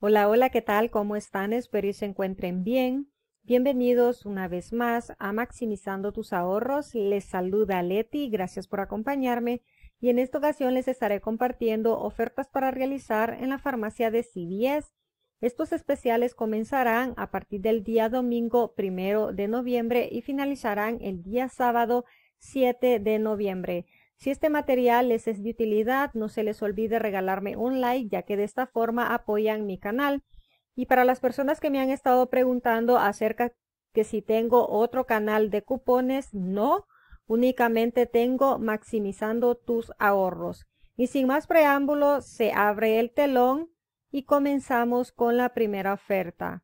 Hola, hola, ¿qué tal? ¿Cómo están? Espero que se encuentren bien. Bienvenidos una vez más a Maximizando tus ahorros. Les saluda Leti, gracias por acompañarme y en esta ocasión les estaré compartiendo ofertas para realizar en la farmacia de CVS. Estos especiales comenzarán a partir del día domingo primero de noviembre y finalizarán el día sábado 7 de noviembre. Si este material les es de utilidad, no se les olvide regalarme un like, ya que de esta forma apoyan mi canal. Y para las personas que me han estado preguntando acerca que si tengo otro canal de cupones, no, únicamente tengo maximizando tus ahorros. Y sin más preámbulo, se abre el telón y comenzamos con la primera oferta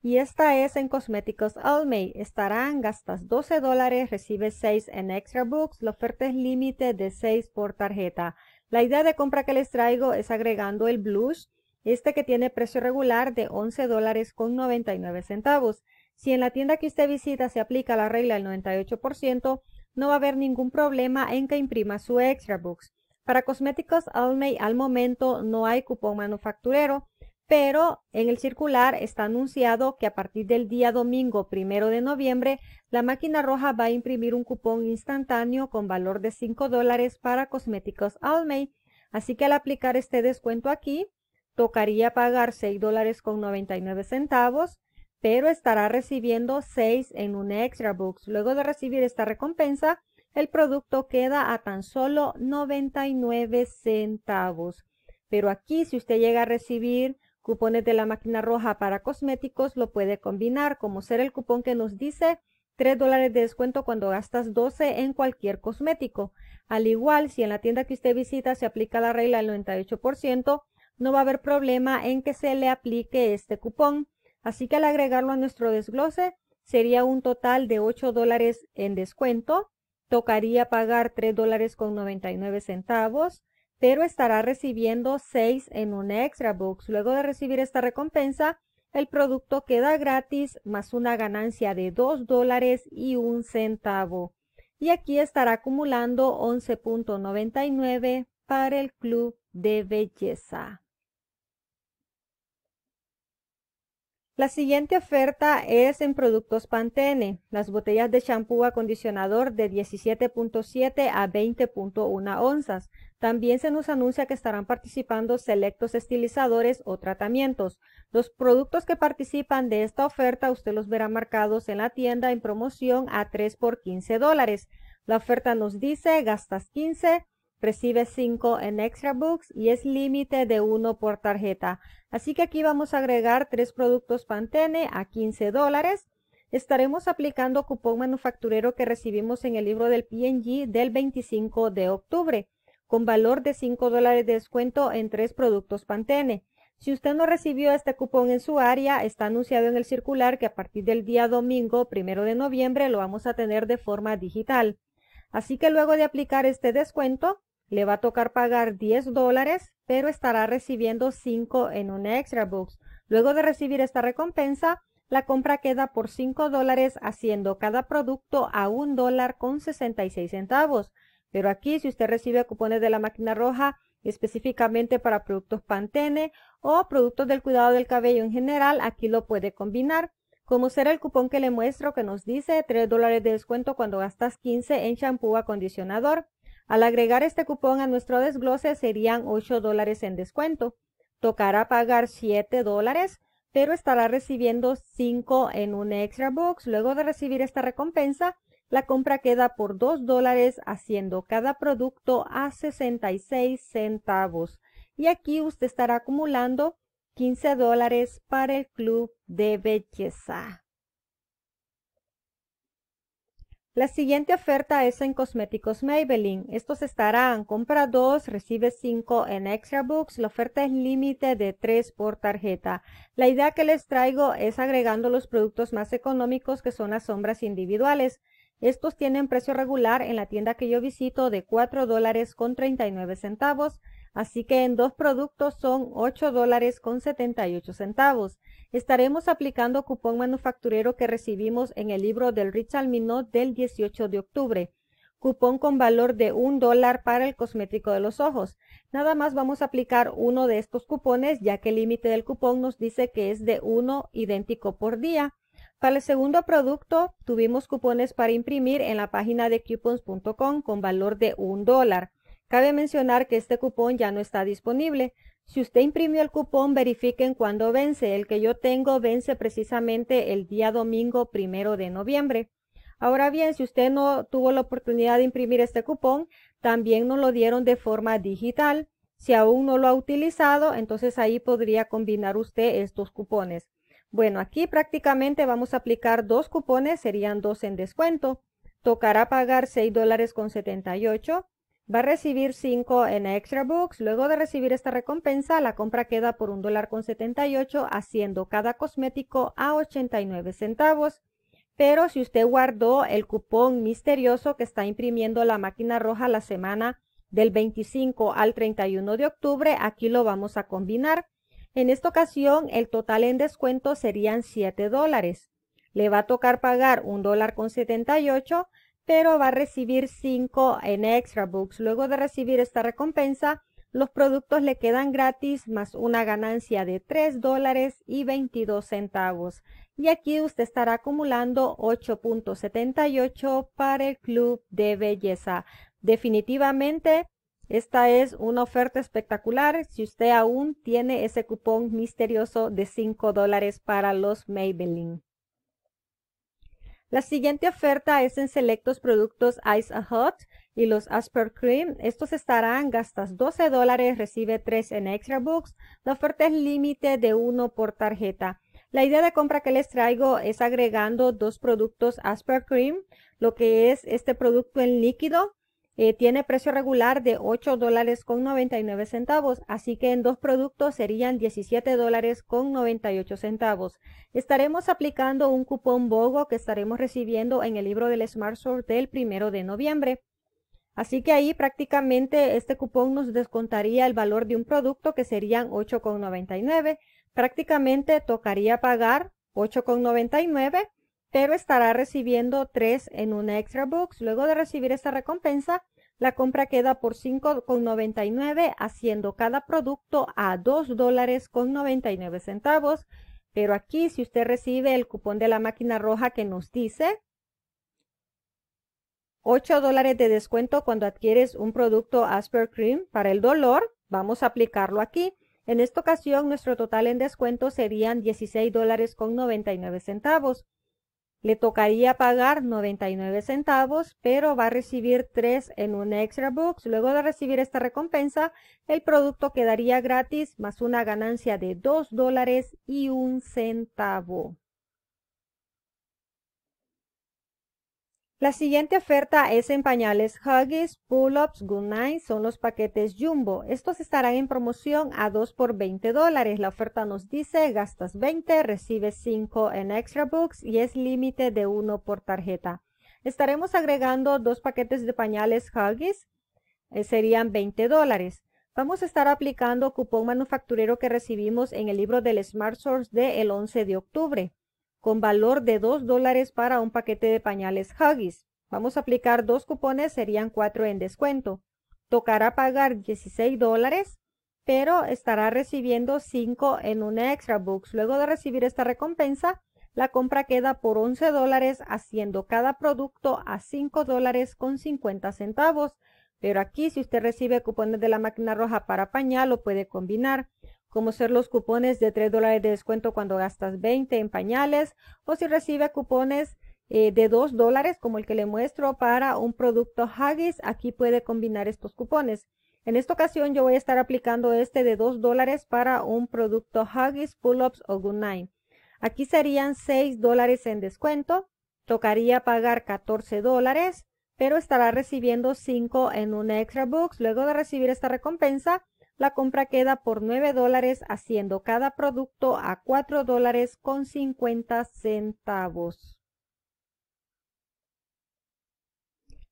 y esta es en Cosméticos Almay. Estarán gastas 12 dólares, recibes 6 en Extra Books. La oferta es límite de 6 por tarjeta. La idea de compra que les traigo es agregando el blush, este que tiene precio regular de 11 dólares con 99 centavos. Si en la tienda que usted visita se aplica la regla del 98%, no va a haber ningún problema en que imprima su Extra Books. Para Cosméticos Almay al momento no hay cupón manufacturero, pero en el circular está anunciado que a partir del día domingo primero de noviembre, la máquina roja va a imprimir un cupón instantáneo con valor de 5 dólares para cosméticos Almay. Así que al aplicar este descuento aquí, tocaría pagar 6 dólares con 99 centavos, pero estará recibiendo 6 en un extra box. Luego de recibir esta recompensa, el producto queda a tan solo 99 centavos. Pero aquí, si usted llega a recibir Cupones de la máquina roja para cosméticos lo puede combinar, como ser el cupón que nos dice 3 dólares de descuento cuando gastas 12 en cualquier cosmético. Al igual, si en la tienda que usted visita se aplica la regla del 98%, no va a haber problema en que se le aplique este cupón. Así que al agregarlo a nuestro desglose, sería un total de 8 dólares en descuento. Tocaría pagar 3 dólares con 99 centavos pero estará recibiendo 6 en un extra box. Luego de recibir esta recompensa, el producto queda gratis más una ganancia de 2 dólares y un centavo. Y aquí estará acumulando 11.99 para el club de belleza. La siguiente oferta es en productos Pantene, las botellas de champú acondicionador de 17.7 a 20.1 onzas. También se nos anuncia que estarán participando selectos estilizadores o tratamientos. Los productos que participan de esta oferta usted los verá marcados en la tienda en promoción a 3 por 15 dólares. La oferta nos dice gastas 15 recibe 5 en Extra Books y es límite de 1 por tarjeta. Así que aquí vamos a agregar 3 productos Pantene a 15 dólares. Estaremos aplicando cupón manufacturero que recibimos en el libro del P&G del 25 de octubre, con valor de 5 dólares de descuento en 3 productos Pantene. Si usted no recibió este cupón en su área, está anunciado en el circular que a partir del día domingo, primero de noviembre, lo vamos a tener de forma digital. Así que luego de aplicar este descuento, le va a tocar pagar 10 dólares, pero estará recibiendo 5 en un extra box. Luego de recibir esta recompensa, la compra queda por 5 dólares haciendo cada producto a 1 dólar con 66 centavos. Pero aquí, si usted recibe cupones de la máquina roja específicamente para productos Pantene o productos del cuidado del cabello en general, aquí lo puede combinar. Como será el cupón que le muestro que nos dice 3 dólares de descuento cuando gastas 15 en shampoo acondicionador. Al agregar este cupón a nuestro desglose serían 8 dólares en descuento. Tocará pagar 7 dólares, pero estará recibiendo 5 en un extra box. Luego de recibir esta recompensa, la compra queda por 2 dólares haciendo cada producto a 66 centavos. Y aquí usted estará acumulando 15 dólares para el club de belleza. La siguiente oferta es en cosméticos Maybelline. Estos estarán, compra dos recibe cinco en Extra Books. La oferta es límite de 3 por tarjeta. La idea que les traigo es agregando los productos más económicos que son las sombras individuales. Estos tienen precio regular en la tienda que yo visito de cuatro dólares con nueve centavos. Así que en dos productos son 8 dólares con 78 centavos. Estaremos aplicando cupón manufacturero que recibimos en el libro del Rich Alminot del 18 de octubre. Cupón con valor de $1 dólar para el cosmético de los ojos. Nada más vamos a aplicar uno de estos cupones ya que el límite del cupón nos dice que es de uno idéntico por día. Para el segundo producto tuvimos cupones para imprimir en la página de coupons.com con valor de $1. dólar. Cabe mencionar que este cupón ya no está disponible. Si usted imprimió el cupón, verifiquen cuándo vence. El que yo tengo vence precisamente el día domingo primero de noviembre. Ahora bien, si usted no tuvo la oportunidad de imprimir este cupón, también nos lo dieron de forma digital. Si aún no lo ha utilizado, entonces ahí podría combinar usted estos cupones. Bueno, aquí prácticamente vamos a aplicar dos cupones, serían dos en descuento. Tocará pagar $6.78 Va a recibir 5 en Extra Books. Luego de recibir esta recompensa, la compra queda por un dólar con haciendo cada cosmético a 89 centavos. Pero si usted guardó el cupón misterioso que está imprimiendo la máquina roja la semana del 25 al 31 de octubre, aquí lo vamos a combinar. En esta ocasión, el total en descuento serían 7 dólares. Le va a tocar pagar un dólar con 78 pero va a recibir 5 en extra books. Luego de recibir esta recompensa, los productos le quedan gratis más una ganancia de 3 dólares y 22 centavos. Y aquí usted estará acumulando 8.78 para el club de belleza. Definitivamente, esta es una oferta espectacular si usted aún tiene ese cupón misterioso de 5 dólares para los Maybelline. La siguiente oferta es en selectos productos Ice a Hot y los Asper Cream. Estos estarán, gastas 12 dólares, recibe 3 en Extra Books. La oferta es límite de 1 por tarjeta. La idea de compra que les traigo es agregando dos productos Asper Cream, lo que es este producto en líquido eh, tiene precio regular de $8.99, así que en dos productos serían $17.98. Estaremos aplicando un cupón BOGO que estaremos recibiendo en el libro del Smart Store del primero de noviembre. Así que ahí prácticamente este cupón nos descontaría el valor de un producto que serían 8,99. Prácticamente tocaría pagar 8,99 pero estará recibiendo 3 en una Extra Box. Luego de recibir esta recompensa, la compra queda por 5,99 haciendo cada producto a $2.99. dólares con 99 centavos. Pero aquí si usted recibe el cupón de la máquina roja que nos dice 8 dólares de descuento cuando adquieres un producto Asper Cream para el dolor, vamos a aplicarlo aquí. En esta ocasión nuestro total en descuento serían 16 dólares con 99 centavos. Le tocaría pagar 99 centavos, pero va a recibir 3 en un extra box. Luego de recibir esta recompensa, el producto quedaría gratis más una ganancia de 2 dólares y un centavo. La siguiente oferta es en pañales Huggies, Pull-Ups, Good son los paquetes Jumbo. Estos estarán en promoción a 2 por 20 dólares. La oferta nos dice gastas 20, recibes 5 en Extra Books y es límite de 1 por tarjeta. Estaremos agregando dos paquetes de pañales Huggies, eh, serían 20 dólares. Vamos a estar aplicando cupón manufacturero que recibimos en el libro del Smart Source del el 11 de octubre con valor de 2 dólares para un paquete de pañales Huggies. Vamos a aplicar dos cupones, serían 4 en descuento. Tocará pagar 16 dólares, pero estará recibiendo 5 en un extra box. Luego de recibir esta recompensa, la compra queda por 11 dólares, haciendo cada producto a 5 dólares con 50 centavos. Pero aquí, si usted recibe cupones de la máquina roja para pañal, lo puede combinar como ser los cupones de 3 dólares de descuento cuando gastas 20 en pañales o si recibe cupones eh, de 2 dólares como el que le muestro para un producto Huggies, aquí puede combinar estos cupones. En esta ocasión yo voy a estar aplicando este de 2 dólares para un producto Huggies, Pull-Ups o Good Night. Aquí serían 6 dólares en descuento, tocaría pagar 14 dólares, pero estará recibiendo 5 en un Extra box Luego de recibir esta recompensa, la compra queda por 9 dólares haciendo cada producto a 4 dólares con 50 centavos.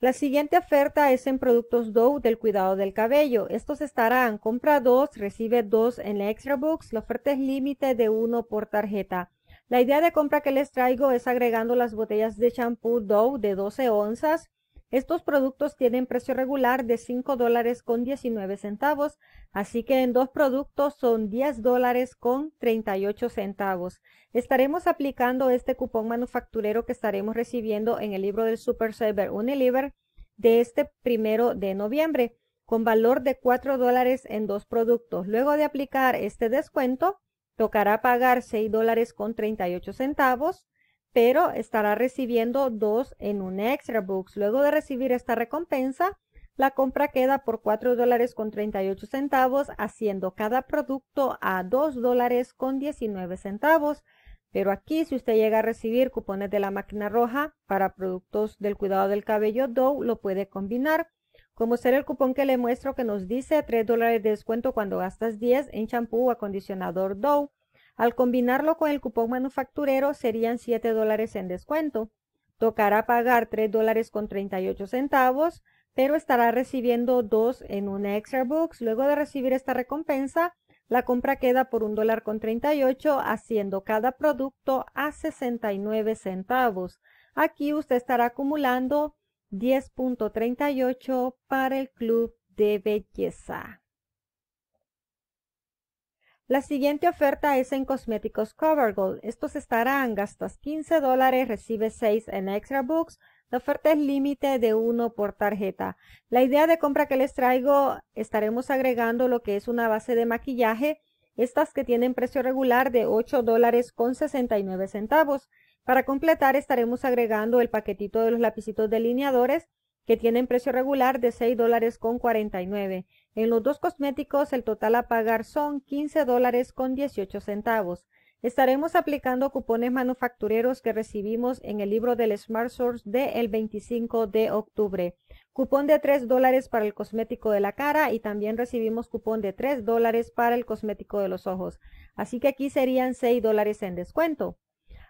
La siguiente oferta es en productos Dow del cuidado del cabello. Estos estarán compra 2, recibe 2 en la Extra Box. La oferta es límite de 1 por tarjeta. La idea de compra que les traigo es agregando las botellas de champú Dow de 12 onzas estos productos tienen precio regular de $5.19, dólares con centavos, así que en dos productos son $10.38. dólares con centavos. Estaremos aplicando este cupón manufacturero que estaremos recibiendo en el libro del Super Saver Unilever de este primero de noviembre, con valor de 4 dólares en dos productos. Luego de aplicar este descuento, tocará pagar $6.38. dólares con centavos pero estará recibiendo dos en un Extra box. Luego de recibir esta recompensa, la compra queda por $4.38 dólares con centavos, haciendo cada producto a $2.19. dólares con centavos. Pero aquí, si usted llega a recibir cupones de la máquina roja para productos del cuidado del cabello Dow, lo puede combinar. Como ser el cupón que le muestro que nos dice 3 dólares de descuento cuando gastas 10 en champú o acondicionador Dow. Al combinarlo con el cupón manufacturero serían 7 dólares en descuento. Tocará pagar 3 dólares con 38 centavos, pero estará recibiendo 2 en una Extra Books. Luego de recibir esta recompensa, la compra queda por 1 dólar con 38, haciendo cada producto a 69 centavos. Aquí usted estará acumulando 10.38 para el club de belleza. La siguiente oferta es en cosméticos CoverGirl. Estos estarán gastas 15 dólares, recibes 6 en Extra Books. La oferta es límite de uno por tarjeta. La idea de compra que les traigo, estaremos agregando lo que es una base de maquillaje. Estas que tienen precio regular de 8 dólares con 69 centavos. Para completar estaremos agregando el paquetito de los lapicitos delineadores que tienen precio regular de 6 dólares con 49. En los dos cosméticos el total a pagar son 15 dólares con 18 centavos. Estaremos aplicando cupones manufactureros que recibimos en el libro del Smart Source del de 25 de octubre. Cupón de 3 dólares para el cosmético de la cara y también recibimos cupón de 3 dólares para el cosmético de los ojos. Así que aquí serían 6 dólares en descuento.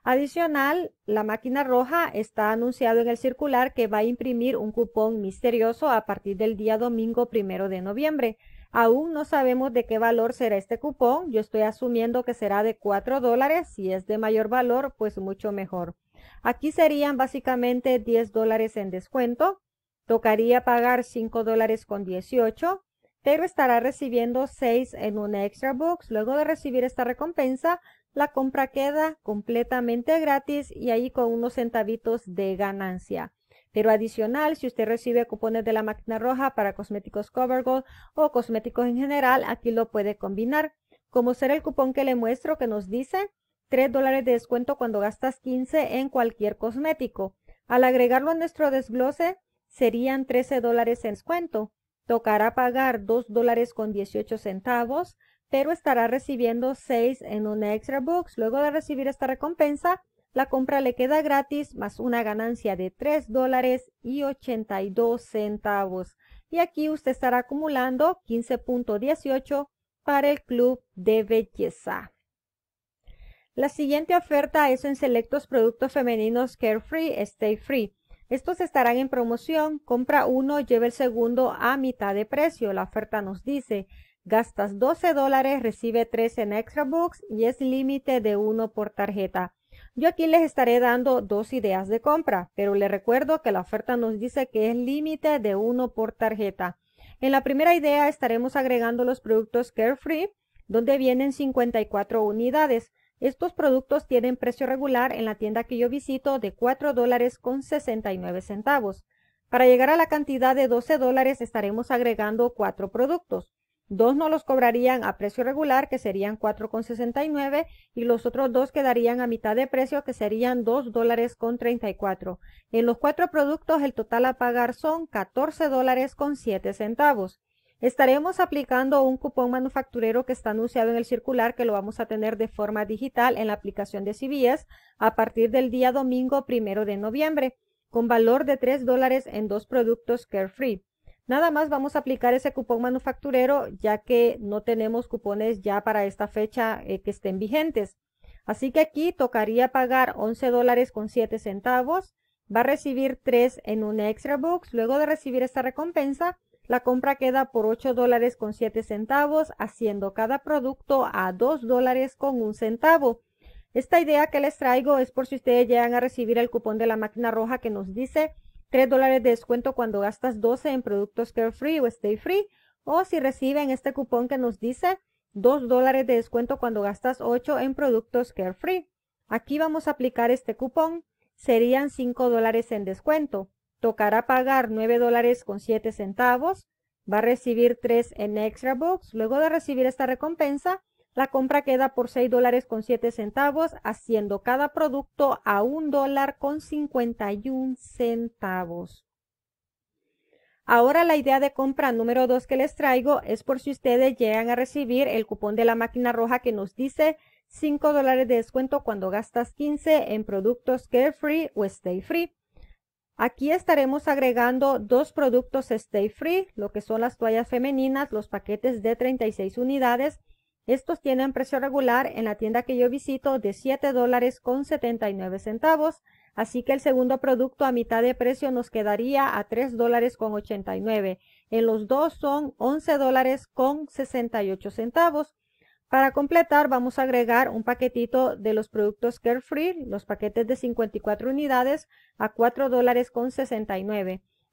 Adicional, la máquina roja está anunciado en el circular que va a imprimir un cupón misterioso a partir del día domingo primero de noviembre. Aún no sabemos de qué valor será este cupón. Yo estoy asumiendo que será de 4 dólares. Si es de mayor valor, pues mucho mejor. Aquí serían básicamente 10 dólares en descuento. Tocaría pagar 5 dólares con 18, pero estará recibiendo 6 en una extra box. Luego de recibir esta recompensa, la compra queda completamente gratis y ahí con unos centavitos de ganancia. Pero adicional, si usted recibe cupones de la máquina roja para cosméticos CoverGold o cosméticos en general, aquí lo puede combinar. Como será el cupón que le muestro que nos dice 3 dólares de descuento cuando gastas 15 en cualquier cosmético. Al agregarlo a nuestro desglose, serían 13 dólares en descuento. Tocará pagar 2 dólares con 18 centavos pero estará recibiendo 6 en una extra box. Luego de recibir esta recompensa, la compra le queda gratis más una ganancia de 3 dólares y 82 centavos. Y aquí usted estará acumulando 15.18 para el club de belleza. La siguiente oferta es en selectos productos femeninos Carefree Stay Free. Estos estarán en promoción. Compra uno, lleva el segundo a mitad de precio. La oferta nos dice Gastas 12 dólares, recibe 3 en Extra Books y es límite de 1 por tarjeta. Yo aquí les estaré dando dos ideas de compra, pero les recuerdo que la oferta nos dice que es límite de 1 por tarjeta. En la primera idea estaremos agregando los productos Carefree, donde vienen 54 unidades. Estos productos tienen precio regular en la tienda que yo visito de 4 dólares con 69 centavos. Para llegar a la cantidad de 12 dólares estaremos agregando 4 productos. Dos no los cobrarían a precio regular, que serían 4,69, y los otros dos quedarían a mitad de precio, que serían $2.34. dólares con En los cuatro productos, el total a pagar son 14 dólares con centavos. Estaremos aplicando un cupón manufacturero que está anunciado en el circular que lo vamos a tener de forma digital en la aplicación de CBS a partir del día domingo primero de noviembre, con valor de 3 dólares en dos productos Carefree. Nada más vamos a aplicar ese cupón manufacturero ya que no tenemos cupones ya para esta fecha eh, que estén vigentes. Así que aquí tocaría pagar 11 dólares con 7 centavos. Va a recibir 3 en un extra box. Luego de recibir esta recompensa, la compra queda por 8 dólares con 7 centavos, haciendo cada producto a 2 dólares con un centavo. Esta idea que les traigo es por si ustedes llegan a recibir el cupón de la máquina roja que nos dice 3 dólares de descuento cuando gastas 12 en productos Carefree o Stay Free. O si reciben este cupón que nos dice 2 dólares de descuento cuando gastas 8 en productos Carefree. Aquí vamos a aplicar este cupón. Serían 5 dólares en descuento. Tocará pagar 9 dólares con 7 centavos. Va a recibir 3 en Extra box. Luego de recibir esta recompensa, la compra queda por 6 dólares con 7 centavos, haciendo cada producto a un dólar con 51 centavos. Ahora la idea de compra número 2 que les traigo es por si ustedes llegan a recibir el cupón de la máquina roja que nos dice 5 dólares de descuento cuando gastas 15 en productos Carefree o Stay Free. Aquí estaremos agregando dos productos Stay Free, lo que son las toallas femeninas, los paquetes de 36 unidades estos tienen precio regular en la tienda que yo visito de $7.79, dólares centavos, así que el segundo producto a mitad de precio nos quedaría a $3.89. dólares con En los dos son $11.68. dólares con centavos. Para completar vamos a agregar un paquetito de los productos Carefree, los paquetes de 54 unidades a $4.69. dólares con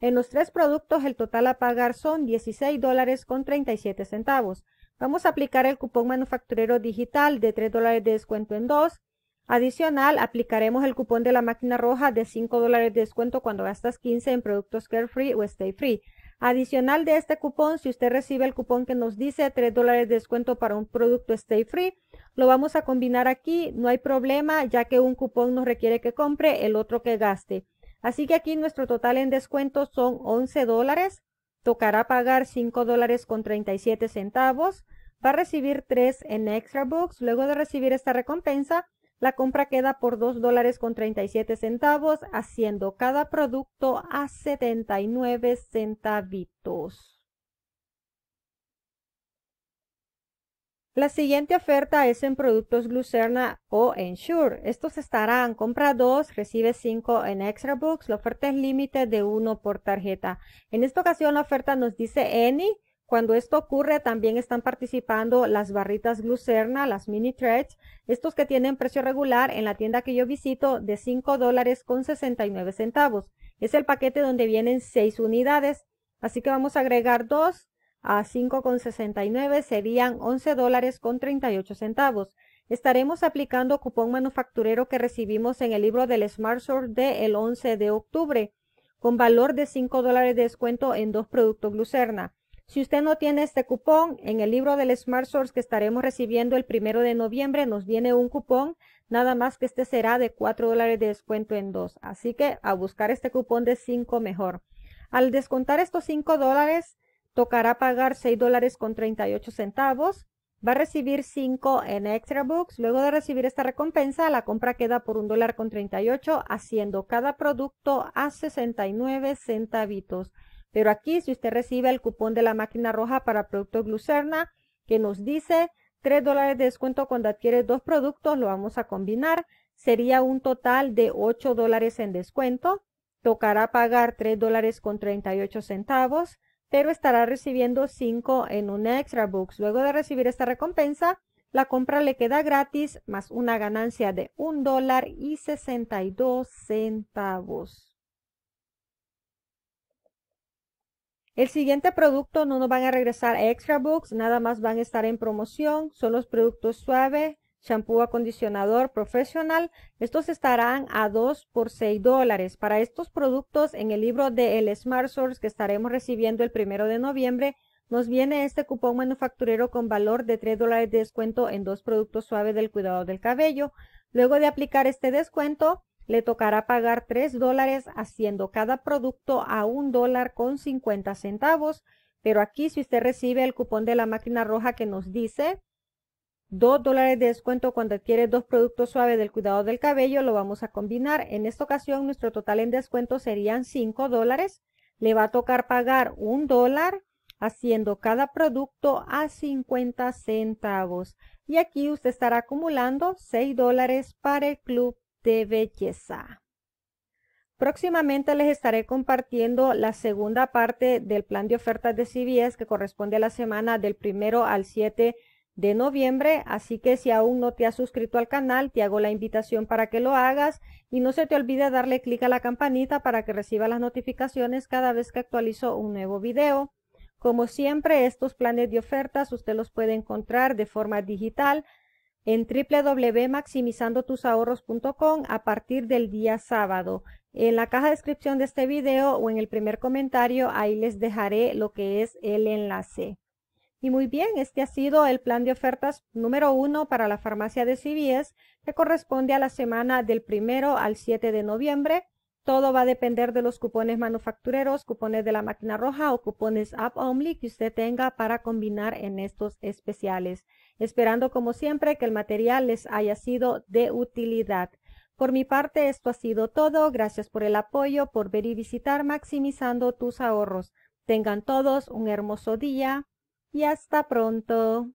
en los tres productos el total a pagar son $16.37. dólares con centavos. Vamos a aplicar el cupón manufacturero digital de 3 dólares de descuento en dos. Adicional, aplicaremos el cupón de la máquina roja de 5 dólares de descuento cuando gastas 15 en productos Carefree o Stay Free. Adicional de este cupón, si usted recibe el cupón que nos dice 3 dólares de descuento para un producto Stay Free, lo vamos a combinar aquí, no hay problema, ya que un cupón nos requiere que compre, el otro que gaste. Así que aquí nuestro total en descuento son 11 dólares. Tocará pagar 5 dólares con 37 centavos. Va a recibir 3 en Extra Books. Luego de recibir esta recompensa, la compra queda por 2 dólares con 37 centavos, haciendo cada producto a 79 centavitos. La siguiente oferta es en productos Glucerna o Ensure. Estos estarán compra 2, recibe 5 en Extra Books. La oferta es límite de 1 por tarjeta. En esta ocasión la oferta nos dice Any. Cuando esto ocurre también están participando las barritas Glucerna, las mini threads, estos que tienen precio regular en la tienda que yo visito de $5.69. dólares con 69 centavos. Es el paquete donde vienen 6 unidades. Así que vamos a agregar 2 a 5,69 serían 11 dólares con 38 centavos. Estaremos aplicando cupón manufacturero que recibimos en el libro del Smart Source de el 11 de octubre, con valor de 5 dólares de descuento en dos productos glucerna. Si usted no tiene este cupón, en el libro del Smart Source que estaremos recibiendo el primero de noviembre nos viene un cupón, nada más que este será de 4 dólares de descuento en dos. Así que a buscar este cupón de 5 mejor. Al descontar estos 5 dólares, tocará pagar 6 dólares con 38 centavos. Va a recibir 5 en Extra Books. Luego de recibir esta recompensa, la compra queda por 1 dólar con 38, haciendo cada producto a 69 centavitos. Pero aquí, si usted recibe el cupón de la máquina roja para producto Glucerna, que nos dice 3 dólares de descuento cuando adquiere dos productos, lo vamos a combinar. Sería un total de 8 dólares en descuento. Tocará pagar 3 dólares con 38 centavos pero estará recibiendo 5 en un extra books. Luego de recibir esta recompensa, la compra le queda gratis más una ganancia de un dólar y 62 centavos. El siguiente producto no nos van a regresar extra books, nada más van a estar en promoción. Son los productos suave, shampoo acondicionador profesional, estos estarán a 2 por 6 dólares. Para estos productos, en el libro de El Smart Source que estaremos recibiendo el primero de noviembre, nos viene este cupón manufacturero con valor de 3 dólares de descuento en dos productos suaves del cuidado del cabello. Luego de aplicar este descuento, le tocará pagar 3 dólares haciendo cada producto a 1 dólar con 50 centavos. Pero aquí si usted recibe el cupón de la máquina roja que nos dice 2 dólares de descuento cuando adquiere dos productos suaves del cuidado del cabello, lo vamos a combinar. En esta ocasión nuestro total en descuento serían 5 dólares. Le va a tocar pagar un dólar haciendo cada producto a 50 centavos. Y aquí usted estará acumulando 6 dólares para el club de belleza. Próximamente les estaré compartiendo la segunda parte del plan de ofertas de CBS que corresponde a la semana del primero al 7 de de noviembre, así que si aún no te has suscrito al canal, te hago la invitación para que lo hagas y no se te olvide darle clic a la campanita para que reciba las notificaciones cada vez que actualizo un nuevo video. Como siempre, estos planes de ofertas usted los puede encontrar de forma digital en www.maximizandotusahorros.com a partir del día sábado. En la caja de descripción de este video o en el primer comentario, ahí les dejaré lo que es el enlace. Y muy bien, este ha sido el plan de ofertas número uno para la farmacia de CVS que corresponde a la semana del primero al 7 de noviembre. Todo va a depender de los cupones manufactureros, cupones de la máquina roja o cupones App Only que usted tenga para combinar en estos especiales. Esperando como siempre que el material les haya sido de utilidad. Por mi parte, esto ha sido todo. Gracias por el apoyo, por ver y visitar Maximizando tus ahorros. Tengan todos un hermoso día y hasta pronto.